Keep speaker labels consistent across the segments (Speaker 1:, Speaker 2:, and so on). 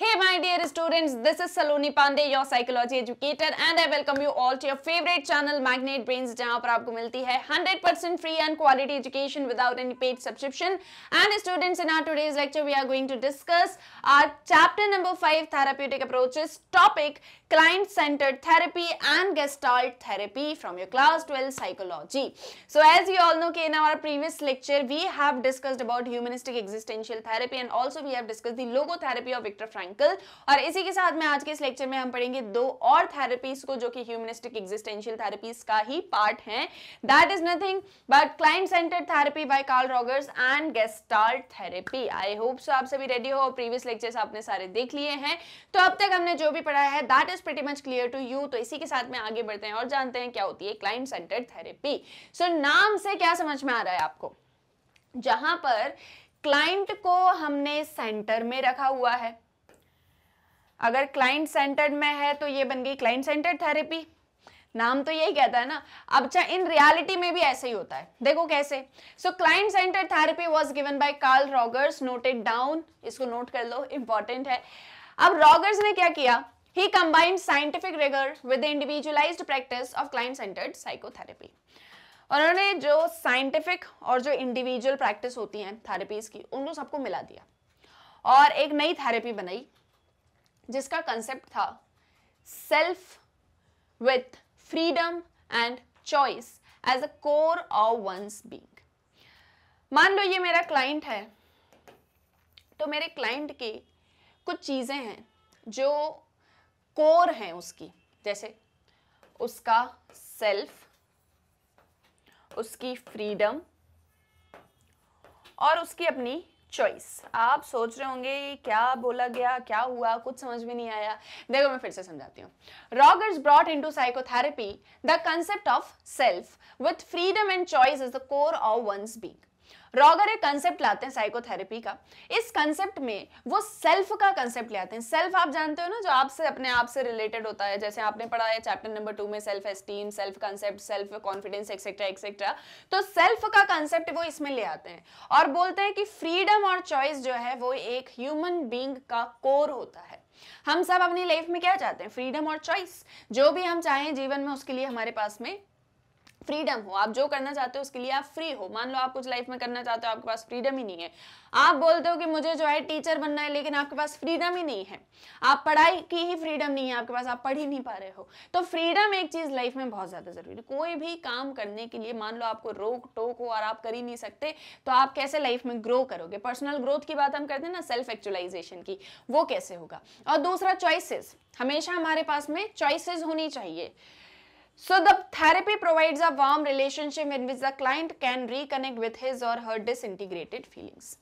Speaker 1: Hey my dear students, this is Saloni Pandey, your psychology educator and I welcome you all to your favorite channel Magnet Brains where पर आपको 100% free and quality education without any paid subscription. And students, in our today's lecture we are going to discuss our chapter number 5 therapeutic approaches topic client-centered therapy and gestalt therapy from your class 12 psychology. So as you all know in our previous lecture we have discussed about humanistic existential therapy and also we have discussed the logotherapy of Viktor Frankl Frankl और इसी के साथ में आज के इस lecture में हम पढ़ेंगे दो और थेरेपीज को जो कि ह्यूमनिस्टिक एग्जिस्टेंशियल थेरेपीज का ही पार्ट है that is nothing but client centred therapy by Carl Rogers and gestalt therapy I hope so आप सभी रेडी हो प्रीवियस लेक्चर्स आपने सारे देख लिए हैं तो अब तक हमने जो भी पढ़ा है that is pretty much clear to you तो इसी के साथ में आगे बढ़ते हैं और जानते हैं क्या होती है क्लाइंट सेंटर्ड थेरेपी सो नाम से क्या समझ में आ रहा है आपको जहां पर क्लाइंट को हमने सेंटर में रखा हुआ है अगर क्लाइंट सेंटर्ड में है तो ये बन गई क्लाइंट सेंटर्ड थेरेपी नाम तो यही कहता है ना अब चाहे इन रियलिटी में भी ऐसे ही होता है देखो कैसे so client centred therapy was given by Carl Rogers noted down इसको नोट कर लो इंपॉर्टेंट है अब रॉगर्स ने क्या किया ही combined scientific rigour with the practice of client centred psychotherapy उन्होंने जो साइंटिफिक और जो इंडिविजुअल प्रैक्टिस होती है थेरेपीज की उनको सबको मिला दिया और एक नई थेरेपी बनाई जिसका कंसेप्ट था self with freedom and choice as a core of one's being मान लो ये मेरा क्लाइंट है तो मेरे क्लाइंट की कुछ चीज़ें हैं जो कोर हैं उसकी जैसे उसका सेल्फ उसकी फ्रीडम और उसकी अपनी चॉइस आप सोच रहे होंगे क्या बोला गया क्या हुआ कुछ समझ में नहीं आया देखो मैं फिर से समझाती हूँ Rogers brought into psychotherapy the concept of self with freedom and choice is the core of one's being Roger एक कंसेप्ट लाते हैं साइकोथेरेपी का इस कंसेप्ट में वो सेल्फ का कंसेप्ट ले हैं सेल्फ आप जानते हो ना जो आपसे अपने आप से रिलेटेड होता है जैसे आपने पढ़ा है चैप्टर नंबर टू में self esteem self concept self confidence etcetera etcetera तो सेल्फ का कंसेप्ट वो इसमें ले आते हैं और बोलते हैं कि फ्रीडम और चॉइस जो है वो एक ह्यूमन बींग का कोर होता है हम सब अपनी लाइफ में क्या चाहते हैं फ्रीडम और चॉइस जो भी हम चाहें जीवन में उसके लिए हमारे पास में फ्रीडम हो आप जो करना चाहते हो उसके लिए आप फ्री हो मान लो आप कुछ लाइफ में करना चाहते हो आपके पास फ्रीडम ही नहीं है आप बोलते हो कि मुझे जो है टीचर बनना है लेकिन आपके पास फ्रीडम ही नहीं है आप पढ़ाई की ही फ्रीडम नहीं है आपके पास आप पढ़ ही नहीं पा रहे हो तो फ्रीडम एक चीज लाइफ में बहुत ज्यादा जरूरी है कोई भी काम करने के लिए मान लो आपको रोक टोक हो और आप कर ही नहीं सकते तो आप कैसे लाइफ में ग्रो करोगे पर्सनल ग्रोथ की बात हम करते हैं ना सेल्फ एक्चुअलाइजेशन की वो कैसे होगा और दूसरा चॉइसेस हमेशा हमारे पास में चॉइसेस होनी चाहिए So the therapy provides a warm relationship in which the client can reconnect with his or her disintegrated feelings.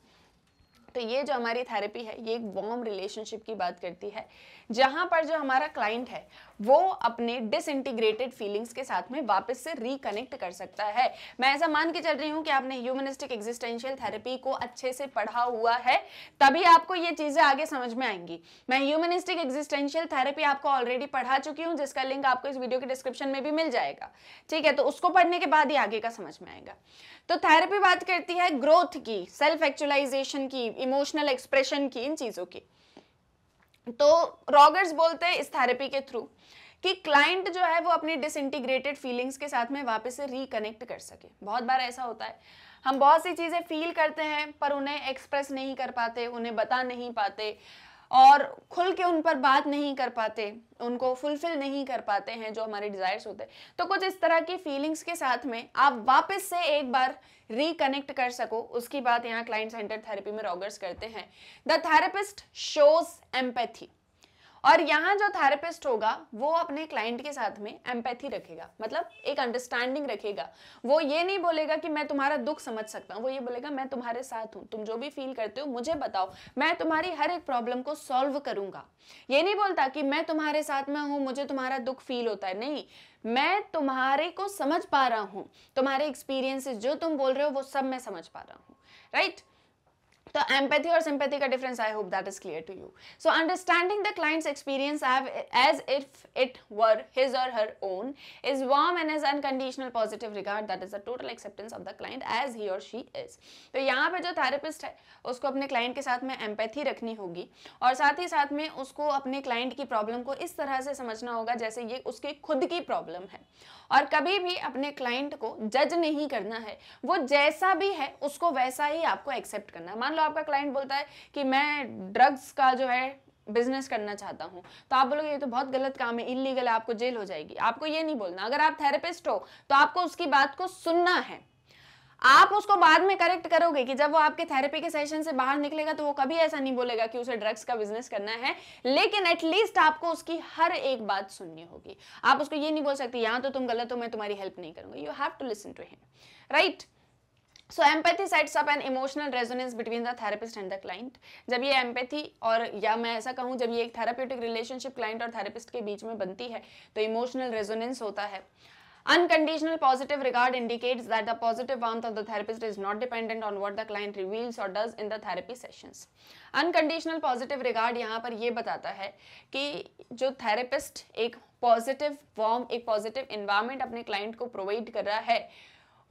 Speaker 1: तो ये जो हमारी थेरेपी है ये एक वॉम रिलेशनशिप की बात करती है जहां पर जो हमारा क्लाइंट है वो अपने डिसइंटीग्रेटेड फीलिंग्स के साथ में वापस से रिकनेक्ट कर सकता है मैं ऐसा मान के चल रही हूँ कि आपने ह्यूमनिस्टिक एग्जिस्टेंशियल थेरेपी को अच्छे से पढ़ा हुआ है तभी आपको ये चीज़ें आगे समझ में आएंगी मैं ह्यूमनिस्टिक एग्जिस्टेंशियल थेरेपी आपको ऑलरेडी पढ़ा चुकी हूँ जिसका लिंक आपको इस वीडियो के डिस्क्रिप्शन में भी मिल जाएगा ठीक है तो उसको पढ़ने के बाद ही आगे का समझ में आएगा तो थेरेपी बात करती है ग्रोथ की सेल्फ एक्चुअलाइजेशन की इमोशनल एक्सप्रेशन की इन चीज़ों की तो रॉगर्स बोलते हैं इस थेरेपी के थ्रू कि क्लाइंट जो है वो अपनी डिसइंटीग्रेटेड फीलिंग्स के साथ में वापस से रिकनेक्ट कर सके बहुत बार ऐसा होता है हम बहुत सी चीज़ें फील करते हैं पर उन्हें एक्सप्रेस नहीं कर पाते उन्हें बता नहीं पाते और खुल के उन पर बात नहीं कर पाते उनको फुलफिल नहीं कर पाते हैं जो हमारे डिज़ायर्स होते तो कुछ इस तरह की फीलिंग्स के साथ में आप वापस से एक बार रिकनेक्ट कर सको उसकी बात यहाँ क्लाइंट सेंटर थेरेपी में रॉगर्स करते हैं द थेरेपिस्ट शोज एम्पैथी और यहाँ जो थेरेपिस्ट होगा वो अपने क्लाइंट के साथ में एम्पैथी रखेगा मतलब एक अंडरस्टैंडिंग रखेगा वो ये नहीं बोलेगा कि मैं तुम्हारा दुख समझ सकता हूँ वो ये बोलेगा मैं तुम्हारे साथ हूँ तुम जो भी फील करते हो मुझे बताओ मैं तुम्हारी हर एक प्रॉब्लम को सॉल्व करूंगा ये नहीं बोलता कि मैं तुम्हारे साथ में हूँ मुझे तुम्हारा दुख फील होता है नहीं मैं तुम्हारे को समझ पा रहा हूँ तुम्हारे एक्सपीरियंसेस जो तुम बोल रहे हो वो सब मैं समझ पा रहा हूँ राइट right? तो एम्पैथी और सिंपैथी का difference I hope that is clear to you so understanding the client's experience as if it were his or her own is warm and is unconditional positive regard that is a total acceptance of the client as he or she is तो यहाँ पर जो therapist है उसको अपने client के साथ में एम्पैथी रखनी होगी और साथ ही साथ में उसको अपने क्लाइंट की प्रॉब्लम को इस तरह से समझना होगा जैसे ये उसकी खुद की प्रॉब्लम है और कभी भी अपने क्लाइंट को जज नहीं करना है वो जैसा भी है उसको वैसा ही आपको एक्सेप्ट करना है मान लो आपका क्लाइंट बोलता है कि मैं ड्रग्स का जो है बिजनेस करना चाहता हूँ तो आप बोलोगे ये तो बहुत गलत काम है इलीगल है आपको जेल हो जाएगी आपको ये नहीं बोलना अगर आप थेरेपिस्ट हो तो आपको उसकी बात को सुनना है आप उसको बाद में करेक्ट करोगे कि जब वो आपके थेरेपी के सेशन से बाहर निकलेगा तो वो कभी ऐसा नहीं बोलेगा कि उसे ड्रग्स का बिजनेस करना है लेकिन एटलीस्ट आपको उसकी हर एक बात सुननी होगी आप उसको ये नहीं बोल सकते यहां तो तुम गलत हो मैं तुम्हारी हेल्प नहीं करूंगा you have to listen to him right so empathy sets up an emotional resonance between the therapist and the client जब ये एम्पैथी और या मैं ऐसा कहूँ जब ये एक थेरापेटिक रिलेशनशिप क्लाइंट और थेरेपिस्ट के बीच में बनती है तो इमोशनल रेजोनेंस होता है unconditional positive regard indicates that the positive of the therapist is not dependent on what the client reveals or does in the therapy sessions unconditional positive regard यहाँ पर यह बताता है कि जो थेरेपिस्ट एक पॉजिटिव वॉर्म एक पॉजिटिव इन्वायरमेंट अपने क्लाइंट को प्रोवाइड कर रहा है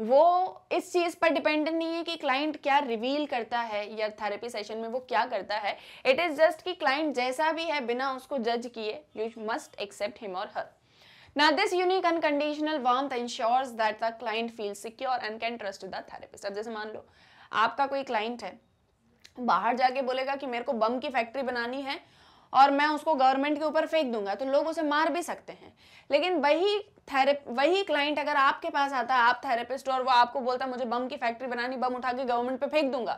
Speaker 1: वो इस चीज़ पर डिपेंडेंट नहीं है कि क्लाइंट क्या रिवील करता है या थेरेपी सेशन में वो क्या करता है इट इज़ जस्ट कि क्लाइंट जैसा भी है बिना उसको जज किए यू मस्ट एक्सेप्ट हिम और हर Now, this unique unconditional warmth ensures that the client feels secure and can trust the therapist. अब जैसे मान लो आपका कोई क्लाइंट है बाहर जाके बोलेगा कि मेरे को बम की फैक्ट्री बनानी है और मैं उसको गवर्नमेंट के ऊपर फेंक दूंगा तो लोग उसे मार भी सकते हैं लेकिन वही थेरे वही क्लाइंट अगर आपके पास आता है आप थेरेपिस्ट और वो आपको बोलता मुझे बम की फैक्ट्री बनानी बम उठा के गवर्नमेंट पे फेंक दूंगा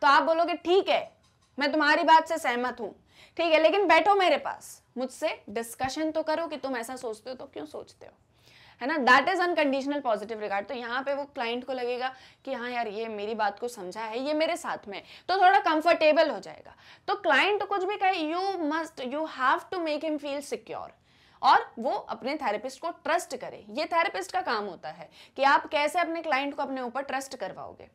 Speaker 1: तो आप बोलोगे ठीक है मैं तुम्हारी बात से सहमत हूँ ठीक है लेकिन बैठो मेरे पास मुझसे डिस्कशन तो करो कि तुम ऐसा सोचते हो तो क्यों सोचते हो है ना that is unconditional positive regard तो यहाँ पे वो क्लाइंट को लगेगा कि हाँ यार ये मेरी बात को समझा है ये मेरे साथ में तो थोड़ा कंफर्टेबल हो जाएगा तो क्लाइंट कुछ भी कहे you must you have to make him feel secure और वो अपने थेरेपिस्ट को ट्रस्ट करे ये थेरेपिस्ट का काम होता है कि आप कैसे अपने क्लाइंट को अपने ऊपर ट्रस्ट करवाओगे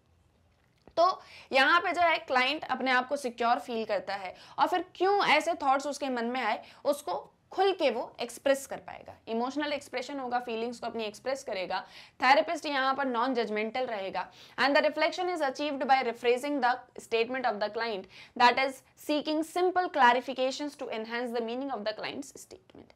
Speaker 1: तो यहाँ पे जो है क्लाइंट अपने आप को सिक्योर फील करता है और फिर क्यों ऐसे थॉट्स उसके मन में आए उसको खुल के वो एक्सप्रेस कर पाएगा इमोशनल एक्सप्रेशन होगा फीलिंग्स को अपनी एक्सप्रेस करेगा थेरेपिस्ट यहाँ पर नॉन जजमेंटल रहेगा and the reflection is achieved by rephrasing the statement of the client that is seeking simple clarification to enhance the meaning of the client's statement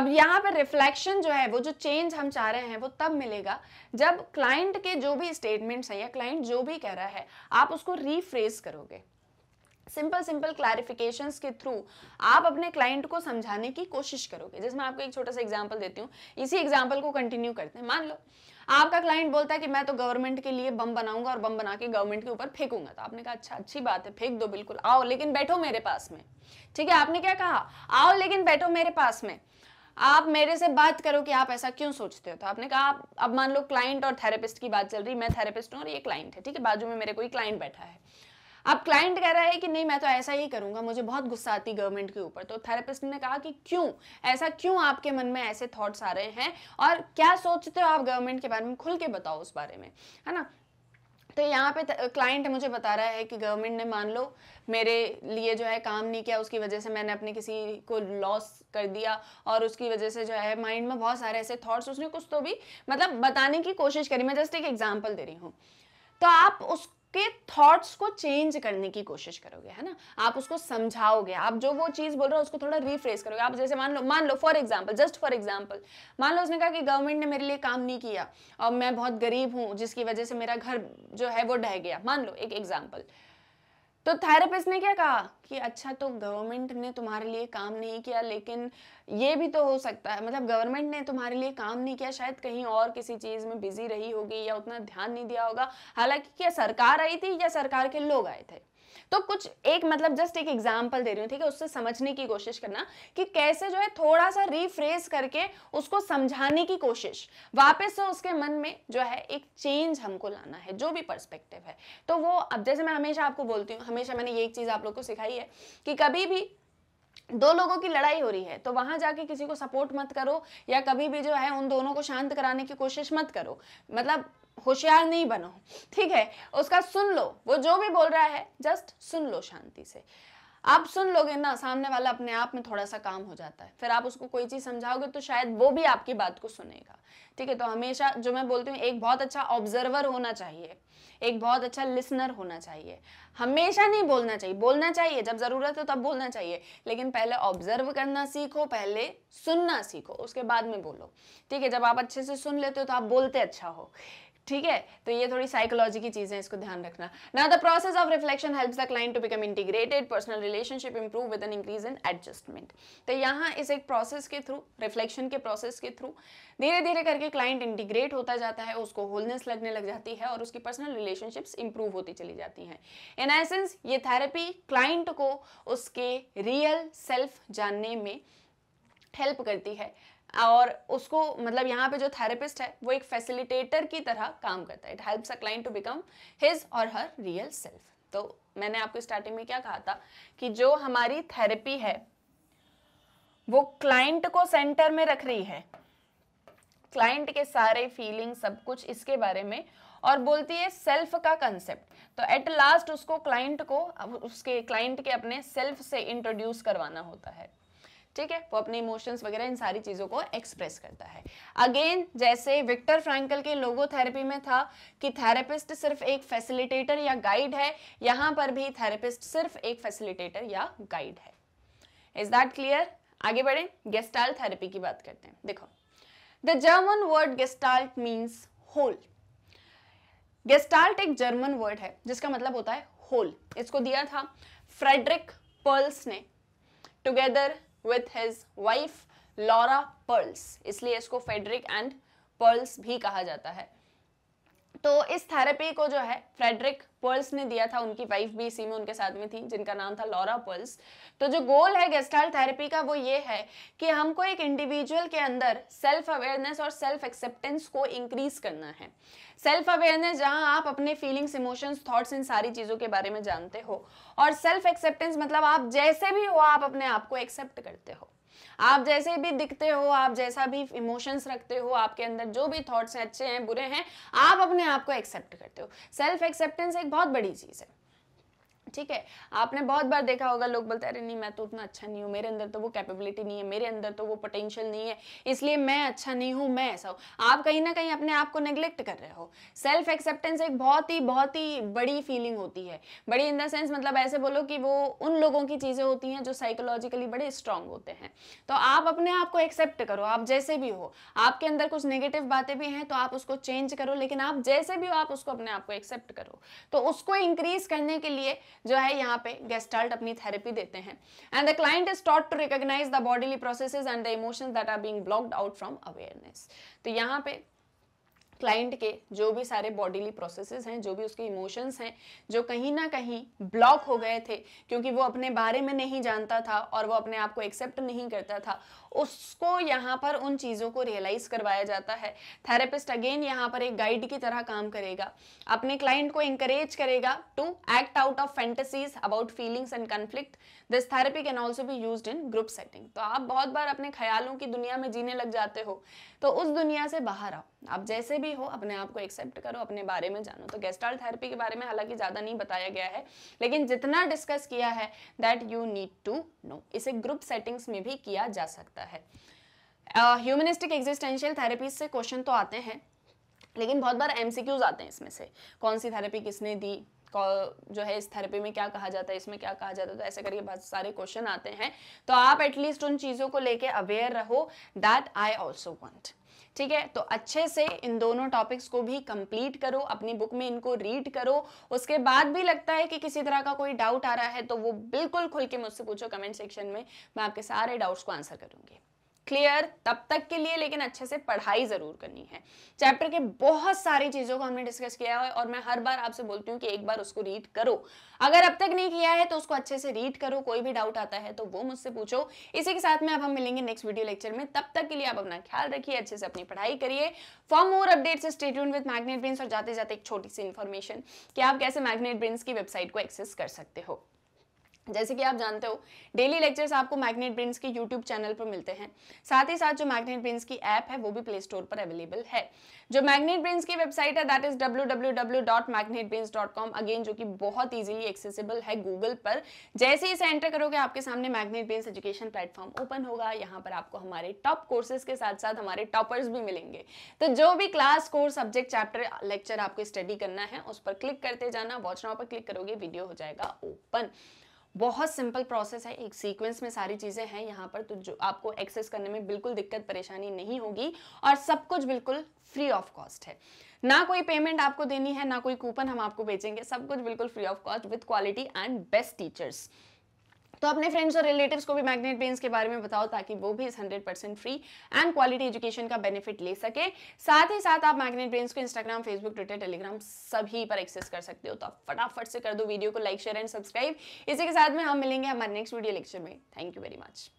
Speaker 1: अब यहाँ पर रिफ्लेक्शन जो है वो जो चेंज हम चाह रहे हैं वो तब मिलेगा जब क्लाइंट के जो भी स्टेटमेंट्स हैं या क्लाइंट जो भी कह रहा है आप उसको रीफ्रेज करोगे सिंपल सिंपल क्लैरिफिकेशंस के थ्रू आप अपने क्लाइंट को समझाने की कोशिश करोगे जिसमें आपको एक छोटा सा एग्जांपल देती हूँ इसी एग्जांपल को कंटिन्यू करते हैं मान लो आपका क्लाइंट बोलता है कि मैं तो गवर्नमेंट के लिए बम बनाऊंगा और बम बना के गवर्नमेंट के ऊपर फेंकूंगा तो आपने कहा अच्छा अच्छी बात है फेंक दो बिल्कुल आओ लेकिन बैठो मेरे पास में ठीक है आपने क्या कहा आओ लेकिन बैठो मेरे पास में आप मेरे से बात करो कि आप ऐसा क्यों सोचते हो तो आपने कहा आप अब मान लो क्लाइंट और थेरेपिस्ट की बात चल रही मैं थेरेपिस्ट हूँ और ये क्लाइंट है ठीक है बाजू में मेरे कोई क्लाइंट बैठा है अब क्लाइंट कह रहा है कि नहीं मैं तो ऐसा ही करूंगा मुझे बहुत गुस्सा आती गवर्नमेंट के ऊपर तो थेरेपिस्ट ने कहा कि क्यों ऐसा क्यों आपके मन में ऐसे थॉट्स आ रहे हैं और क्या सोचते हो आप गवर्नमेंट के बारे में खुल के बताओ उस बारे में है ना तो यहाँ पे क्लाइंट मुझे बता रहा है कि गवर्नमेंट ने मान लो मेरे लिए जो है काम नहीं किया उसकी वजह से मैंने अपने किसी को लॉस कर दिया और उसकी वजह से जो है माइंड में बहुत सारे ऐसे थॉट्स उसने कुछ तो भी मतलब बताने की कोशिश करी मैं जस्ट एक एग्जाम्पल दे रही हूँ तो आप उस के थॉट्स को चेंज करने की कोशिश करोगे है ना आप उसको समझाओगे आप जो वो चीज़ बोल रहे हो उसको थोड़ा रिफ्रेस करोगे आप जैसे मान लो मान लो for example just for example मान लो उसने कहा कि गवर्नमेंट ने मेरे लिए काम नहीं किया और मैं बहुत गरीब हूँ जिसकी वजह से मेरा घर जो है वो ढह गया मान लो एक एग्जाम्पल तो थेरेपिस्ट ने क्या कहा कि अच्छा तो गवर्नमेंट ने तुम्हारे लिए काम नहीं किया लेकिन ये भी तो हो सकता है मतलब गवर्नमेंट ने तुम्हारे लिए काम नहीं किया शायद कहीं और किसी चीज़ में बिजी रही होगी या उतना ध्यान नहीं दिया होगा हालांकि क्या सरकार आई थी या सरकार के लोग आए थे तो कुछ एक मतलब जस्ट एक एग्जाम्पल दे रही हूँ ठीक है उससे समझने की कोशिश करना कि कैसे जो है थोड़ा सा रिफ्रेस करके उसको समझाने की कोशिश वापस से उसके मन में जो है एक चेंज हमको लाना है जो भी पर्सपेक्टिव है तो वो अब जैसे मैं हमेशा आपको बोलती हूँ हमेशा मैंने ये एक चीज़ आप लोग को सिखाई है कि कभी भी दो लोगों की लड़ाई हो रही है तो वहां जाके किसी को सपोर्ट मत करो या कभी भी जो है उन दोनों को शांत कराने की कोशिश मत करो मतलब होशियार नहीं बनो ठीक है उसका सुन लो वो जो भी बोल रहा है जस्ट सुन लो शांति से आप सुन लोगे ना सामने वाला अपने आप में थोड़ा सा काम हो जाता है फिर आप उसको कोई चीज़ समझाओगे तो शायद वो भी आपकी बात को सुनेगा ठीक है तो हमेशा जो मैं बोलती हूँ एक बहुत अच्छा ऑब्जर्वर होना चाहिए एक बहुत अच्छा लिसनर होना चाहिए हमेशा नहीं बोलना चाहिए बोलना चाहिए जब ज़रूरत हो तब बोलना चाहिए लेकिन पहले ऑब्जर्व करना सीखो पहले सुनना सीखो उसके बाद में बोलो ठीक है जब आप अच्छे से सुन लेते हो तो आप बोलते अच्छा हो ठीक है तो ये थोड़ी साइकोलॉजी की चीज़ें इसको ध्यान रखना ना the process of reflection helps the client to become integrated personal relationship improve with an increase in adjustment तो यहाँ इस एक प्रोसेस के थ्रू रिफ्लेक्शन के प्रोसेस के थ्रू धीरे धीरे करके क्लाइंट इंटीग्रेट होता जाता है उसको होलनेस लगने लग जाती है और उसकी पर्सनल रिलेशनशिप्स इंप्रूव होती चली जाती हैं इन एसेंस ये थेरेपी क्लाइंट को उसके रियल सेल्फ जानने में हेल्प करती है और उसको मतलब यहाँ पे जो थेरेपिस्ट है वो एक फैसिलिटेटर की तरह काम करता है it helps a client to become his or her real self तो मैंने आपको स्टार्टिंग में क्या कहा था कि जो हमारी थेरेपी है वो क्लाइंट को सेंटर में रख रही है क्लाइंट के सारे फीलिंग सब कुछ इसके बारे में और बोलती है सेल्फ का कंसेप्ट तो एट लास्ट उसको क्लाइंट को उसके क्लाइंट के अपने सेल्फ से इंट्रोड्यूस करवाना होता है ठीक है वो अपने इमोशंस वगैरह इन सारी चीज़ों को एक्सप्रेस करता है अगेन जैसे विक्टर फ्रैंकल के लोगो थेरेपी में था कि थेरेपिस्ट सिर्फ एक फैसिलिटेटर या गाइड है यहां पर भी थेरेपिस्ट सिर्फ एक फैसिलिटेटर या गाइड है इज दैट क्लियर आगे बढ़े गेस्टाल थेरेपी की बात करते हैं देखो the German word gestalt means whole gestalt एक जर्मन वर्ड है जिसका मतलब होता है होल इसको दिया था फ्रेडरिक पर्ल्स ने together with his wife Laura Perls इसलिए इसको फेडरिक एंड पर्ल्स भी कहा जाता है तो इस थेरेपी को जो है फ्रेडरिक पर्ल्स ने दिया था उनकी वाइफ भी इसी में उनके साथ में थी जिनका नाम था लॉरा पर्ल्स तो जो गोल है गेस्टाल थेरेपी का वो ये है कि हमको एक इंडिविजुअल के अंदर सेल्फ अवेयरनेस और सेल्फ एक्सेप्टेंस को इंक्रीज करना है सेल्फ अवेयरनेस जहां आप अपने फीलिंग्स इमोशंस थॉट्स इन सारी चीज़ों के बारे में जानते हो और सेल्फ एक्सेप्टेंस मतलब आप जैसे भी हो आप अपने आप को एक्सेप्ट करते हो आप जैसे भी दिखते हो आप जैसा भी इमोशंस रखते हो आपके अंदर जो भी थॉट्स हैं अच्छे हैं बुरे हैं आप अपने आप को एक्सेप्ट करते हो सेल्फ एक्सेप्टेंस एक बहुत बड़ी चीज़ है ठीक है आपने बहुत बार देखा होगा लोग बोलते हैं अरे नहीं मैं तो उतना अच्छा नहीं हूँ मेरे अंदर तो वो कैपेबिलिटी नहीं है मेरे अंदर तो वो पोटेंशियल नहीं है इसलिए मैं अच्छा नहीं हूँ मैं ऐसा हूँ आप कहीं ना कहीं अपने आप को नेग्लेक्ट कर रहे हो सेल्फ एक्सेप्टेंस एक बहुत ही बहुत ही बड़ी फीलिंग होती है बड़ी इन द सेंस मतलब ऐसे बोलो कि वो उन लोगों की चीज़ें होती हैं जो साइकोलॉजिकली बड़े स्ट्रांग होते हैं तो आप अपने आप को एक्सेप्ट करो आप जैसे भी हो आपके अंदर कुछ नेगेटिव बातें भी हैं तो आप उसको चेंज करो लेकिन आप जैसे भी हो आप उसको अपने आप को एक्सेप्ट करो तो उसको इंक्रीज करने के लिए जो है यहाँ पे गेस्टाल्ट अपनी थेरेपी देते हैं and the client is taught to recognise the bodily process and the emotions that are being blocked out from awareness तो यहाँ पे क्लाइंट के जो भी सारे बॉडीली प्रोसेसेस हैं जो भी उसके इमोशंस हैं जो कहीं ना कहीं ब्लॉक हो गए थे क्योंकि वो अपने बारे में नहीं जानता था और वो अपने आप को एक्सेप्ट नहीं करता था उसको यहाँ पर उन चीज़ों को रियलाइज करवाया जाता है थेरेपिस्ट अगेन यहाँ पर एक गाइड की तरह काम करेगा अपने क्लाइंट को इंकरेज करेगा to act out of fantasies about feelings and conflict this therapy can also भी यूज इन ग्रुप सेटिंग तो आप बहुत बार अपने ख्यालों की दुनिया में जीने लग जाते हो तो उस दुनिया से बाहर आओ आप जैसे भी हो अपने आप को एक्सेप्ट करो अपने बारे में जानो तो गेस्टाल थेरेपी के बारे में हालांकि ज़्यादा नहीं बताया गया है लेकिन जितना डिस्कस किया है that you need to know इसे ग्रुप सेटिंग्स में भी किया जा सकता सकता है ह्यूमनिस्टिक एग्जिस्टेंशियल थेरेपीज से क्वेश्चन तो आते हैं लेकिन बहुत बार एम आते हैं इसमें से कौन सी थेरेपी किसने दी जो है इस थेरेपी में क्या कहा जाता है इसमें क्या कहा जाता है तो ऐसे करके बहुत सारे क्वेश्चन आते हैं तो आप एटलीस्ट उन चीज़ों को लेके अवेयर रहो दैट आई ऑल्सो वॉन्ट ठीक है तो अच्छे से इन दोनों टॉपिक्स को भी कंप्लीट करो अपनी बुक में इनको रीड करो उसके बाद भी लगता है कि किसी तरह का कोई डाउट आ रहा है तो वो बिल्कुल खुल के मुझसे पूछो कमेंट सेक्शन में मैं आपके सारे डाउट्स को आंसर करूंगी क्लियर तब तक के लिए लेकिन अच्छे से पढ़ाई ज़रूर करनी है चैप्टर के बहुत सारी चीज़ों को हमने डिस्कस किया है और मैं हर बार आपसे बोलती हूँ कि एक बार उसको रीड करो अगर अब तक नहीं किया है तो उसको अच्छे से रीड करो कोई भी डाउट आता है तो वो मुझसे पूछो इसी के साथ में अब हम मिलेंगे नेक्स्ट वीडियो लेक्चर में तब तक के लिए आप अपना ख्याल रखिए अच्छे से अपनी पढ़ाई करिए for more updates stay tuned with Magnet Brains और जाते जाते एक छोटी सी इन्फॉर्मेशन कि आप कैसे मैग्नेट ब्रिंस की वेबसाइट को एक्सेस कर सकते हो जैसे कि आप जानते हो डेली लेक्चर्स आपको मैग्नेट ब्रेन्स के यूट्यूब चैनल पर मिलते हैं साथ ही साथ जो मैग्नेट ब्रेन्स की ऐप है वो भी प्ले स्टोर पर अवेलेबल है जो मैग्नेट ब्रेन्स की वेबसाइट है दैट इज www.magnetbrains.com अगेन जो कि बहुत इजीली एक्सेसिबल है गूगल पर जैसे ही इसे एंटर करोगे आपके सामने Magnet Brains education platform open होगा यहाँ पर आपको हमारे टॉप कोर्सेज के साथ साथ हमारे टॉपर्स भी मिलेंगे तो जो भी class course subject chapter lecture आपको स्टडी करना है उस पर क्लिक करते जाना वॉच नाउ पर क्लिक करोगे वीडियो हो जाएगा ओपन बहुत सिंपल प्रोसेस है एक सीक्वेंस में सारी चीज़ें हैं यहाँ पर तो जो आपको एक्सेस करने में बिल्कुल दिक्कत परेशानी नहीं होगी और सब कुछ बिल्कुल फ्री ऑफ कॉस्ट है ना कोई पेमेंट आपको देनी है ना कोई कूपन हम आपको बेचेंगे सब कुछ बिल्कुल free of cost with quality and best teachers तो अपने फ्रेंड्स और रिलेटिव्स को भी मैग्नेट बेन्स के बारे में बताओ ताकि वो भी इस hundred percent free and quality education का बेनिफिट ले सके साथ ही साथ आप मैग्नेट बेन्स को इंस्टाग्राम फेसबुक ट्विटर टेलीग्राम सभी पर एक्सेस कर सकते हो तो आप फटाफट से कर दो वीडियो को लाइक शेयर एंड सब्सक्राइब इसी के साथ में हम मिलेंगे हमारे नेक्स्ट वीडियो लेक्चर में थैंक यू वेरी मच